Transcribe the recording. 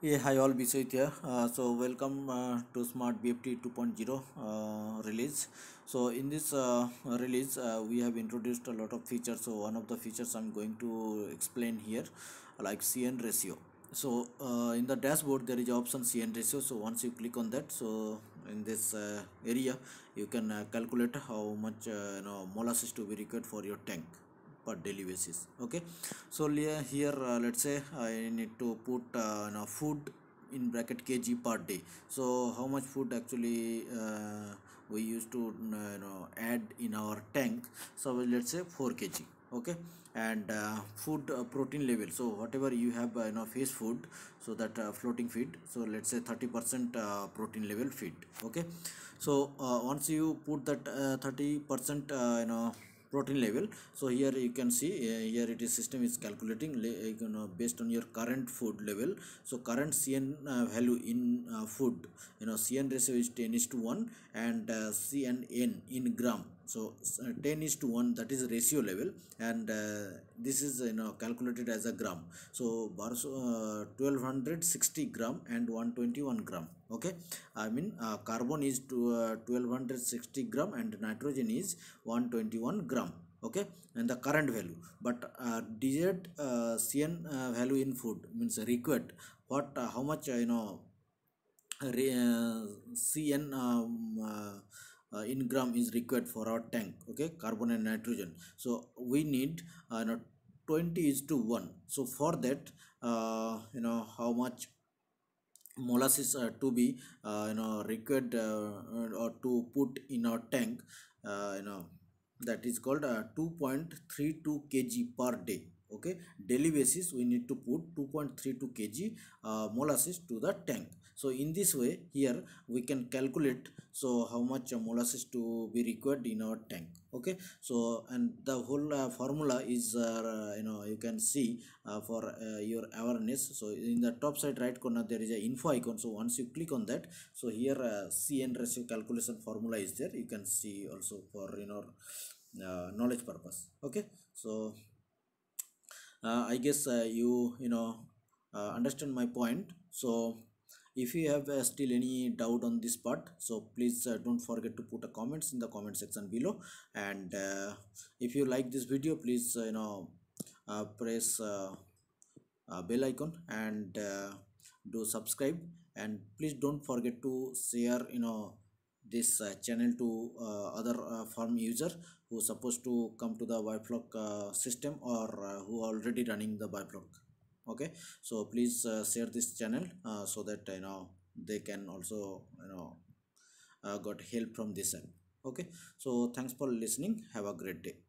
Yeah, hi all, Biswit here. Uh, so welcome uh, to Smart BFT 2.0 uh, release. So in this uh, release, uh, we have introduced a lot of features. So one of the features I'm going to explain here, like CN ratio. So uh, in the dashboard, there is option CN ratio. So once you click on that, so in this area, you can calculate how much you know molasses to be required for your tank per daily basis okay so here uh, let's say i need to put uh, no, food in bracket kg per day so how much food actually uh, we used to uh, you know, add in our tank so let's say 4 kg okay and uh, food uh, protein level so whatever you have uh, you know fish food so that uh, floating feed so let's say 30 percent uh, protein level feed okay so uh, once you put that 30 percent you know protein level so here you can see uh, here it is system is calculating uh, you know based on your current food level so current cn uh, value in uh, food you know cn ratio is 10 is to 1 and uh, cn in gram so uh, 10 is to 1 that is ratio level and uh, this is uh, you know calculated as a gram so Barso, 1260 gram and 121 gram okay i mean carbon is to 1260 gram and nitrogen is 121 gram okay and the current value but uh, desired uh, cn uh, value in food means required what uh, how much you know re, cn um, uh, in gram is required for our tank okay carbon and nitrogen so we need uh, you know, 20 is to 1 so for that uh, you know how much molasses uh, to be uh, you know required uh, uh, or to put in our tank uh, you know that is called uh, 2.32 kg per day okay daily basis we need to put 2.32 kg uh, molasses to the tank so in this way here we can calculate so how much uh, molasses to be required in our tank okay so and the whole uh, formula is uh, you know you can see uh, for uh, your awareness so in the top side right corner there is a info icon so once you click on that so here cn ratio calculation formula is there you can see also for you know knowledge purpose okay so uh, i guess uh, you you know uh, understand my point so if you have uh, still any doubt on this part so please uh, don't forget to put a comments in the comment section below and uh, if you like this video please you know press bell icon and do subscribe and please don't forget to share you know this uh, channel to uh, other uh, firm user who supposed to come to the biflock system or who already running the biflock okay so please share this channel so that you know they can also you know got help from this app okay so thanks for listening have a great day